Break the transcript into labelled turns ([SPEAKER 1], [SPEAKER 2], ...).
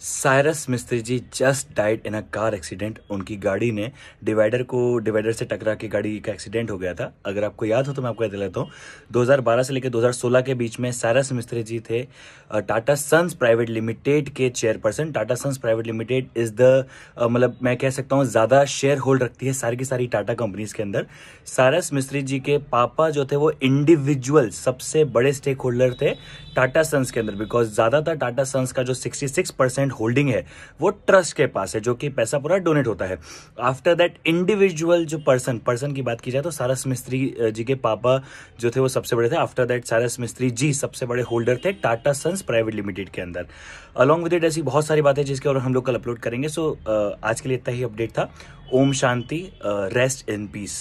[SPEAKER 1] Cyrus Mistry ji just died in a car accident उनकी गाड़ी ने डिवाइडर को डिवाइडर से टकरा के गाड़ी का एक्सीडेंट हो गया था अगर आपको याद हो तो मैं आपको याद लेता हूँ 2012 से लेकर 2016 के बीच में साइरस मिस्त्री जी थे टाटा सन्स प्राइवेट लिमिटेड के chairperson Tata sons private limited is the मतलब मैं कह सकता हूँ ज़्यादा शेयर होल्ड रखती है सारी की सारी टाटा कंपनीज के अंदर सारस मिस्त्री जी के पापा जो थे वो इंडिविजुअल सबसे बड़े स्टेक होल्डर थे टाटा सन्स के अंदर बिकॉज ज़्यादातर टाटा सन्स का जो सिक्सटी परसेंट होल्डिंग है वो ट्रस्ट के पास है जो कि पैसा पूरा डोनेट होता है आफ्टर दैट इंडिविजुअल जो पर्सन पर्सन की बात की जाए तो सारस मिस्त्री जी के पापा जो थे वो सबसे बड़े थे आफ्टर दैट सारस मिस्त्री जी सबसे बड़े होल्डर थे टाटा सन्स प्राइवेट लिमिटेड के अंदर अलॉन्ग विद इट ऐसी बहुत सारी बातें जिसके और हम लोग कल अपलोड करेंगे सो so, uh, आज के लिए इतना ही अपडेट था ओम शांति रेस्ट इन पीस